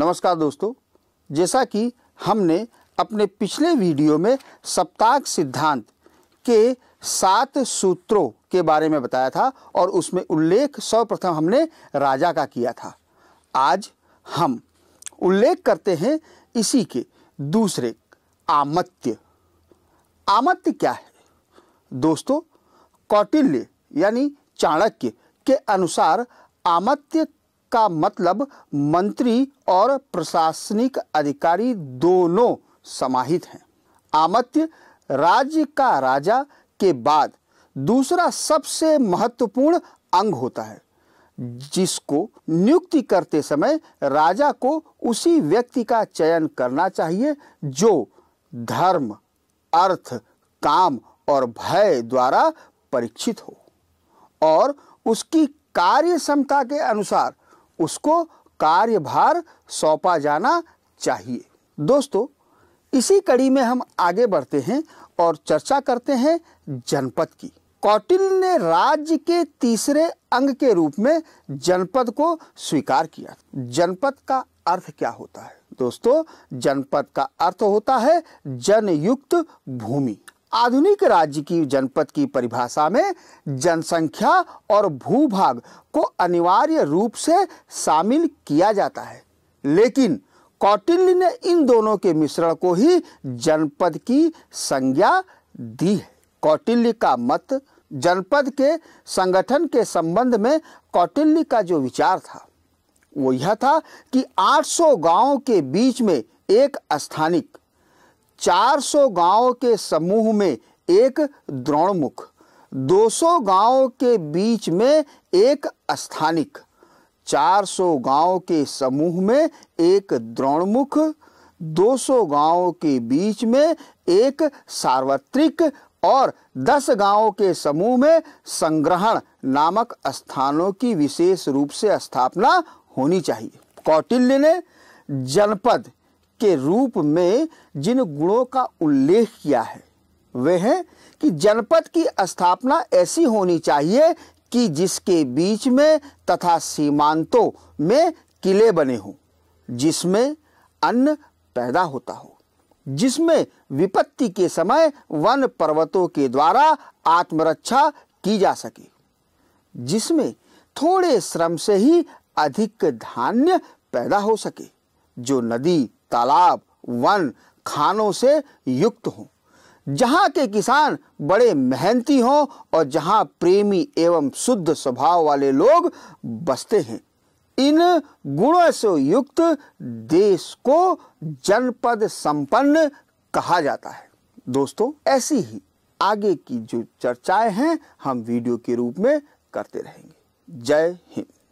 नमस्कार दोस्तों जैसा कि हमने अपने पिछले वीडियो में सप्ताह सिद्धांत के सात सूत्रों के बारे में बताया था और उसमें उल्लेख सर्वप्रथम हमने राजा का किया था आज हम उल्लेख करते हैं इसी के दूसरे आमत्य आमत्य क्या है दोस्तों कौटिल्य यानी चाणक्य के अनुसार आमत्य का मतलब मंत्री और प्रशासनिक अधिकारी दोनों समाहित हैं आमत्य राज्य का राजा के बाद दूसरा सबसे महत्वपूर्ण अंग होता है जिसको नियुक्ति करते समय राजा को उसी व्यक्ति का चयन करना चाहिए जो धर्म अर्थ काम और भय द्वारा परीक्षित हो और उसकी कार्य क्षमता के अनुसार उसको कार्यभार सौंपा जाना चाहिए दोस्तों इसी कड़ी में हम आगे बढ़ते हैं और चर्चा करते हैं जनपद की कौटिल ने राज्य के तीसरे अंग के रूप में जनपद को स्वीकार किया जनपद का अर्थ क्या होता है दोस्तों जनपद का अर्थ होता है जनयुक्त भूमि आधुनिक राज्य की जनपद की परिभाषा में जनसंख्या और भूभाग को अनिवार्य रूप से शामिल किया जाता है लेकिन कौटिल्य ने इन दोनों के मिश्रण को ही जनपद की संज्ञा दी है कौटिल्य का मत जनपद के संगठन के संबंध में कौटिल्य का जो विचार था वो यह था कि 800 गांवों के बीच में एक स्थानिक 400 गांवों के समूह में एक द्रोणमुख 200 गांवों के बीच में एक स्थानिक 400 गांवों के समूह में एक द्रोणमुख 200 गांवों के बीच में एक सार्वत्रिक और 10 गांवों के समूह में संग्रहण नामक स्थानों की विशेष रूप से स्थापना होनी चाहिए कौटिल्य ने जनपद के रूप में जिन गुणों का उल्लेख किया है वे हैं कि जनपद की स्थापना ऐसी होनी चाहिए कि जिसके बीच में तथा सीमांतों में किले बने हों जिसमें अन्न पैदा होता हो जिसमें विपत्ति के समय वन पर्वतों के द्वारा आत्मरक्षा की जा सके जिसमें थोड़े श्रम से ही अधिक धान्य पैदा हो सके जो नदी तालाब वन खानों से युक्त हों जहाँ के किसान बड़े मेहनती हों और जहाँ प्रेमी एवं शुद्ध स्वभाव वाले लोग बसते हैं इन गुणों से युक्त देश को जनपद संपन्न कहा जाता है दोस्तों ऐसी ही आगे की जो चर्चाएं हैं हम वीडियो के रूप में करते रहेंगे जय हिंद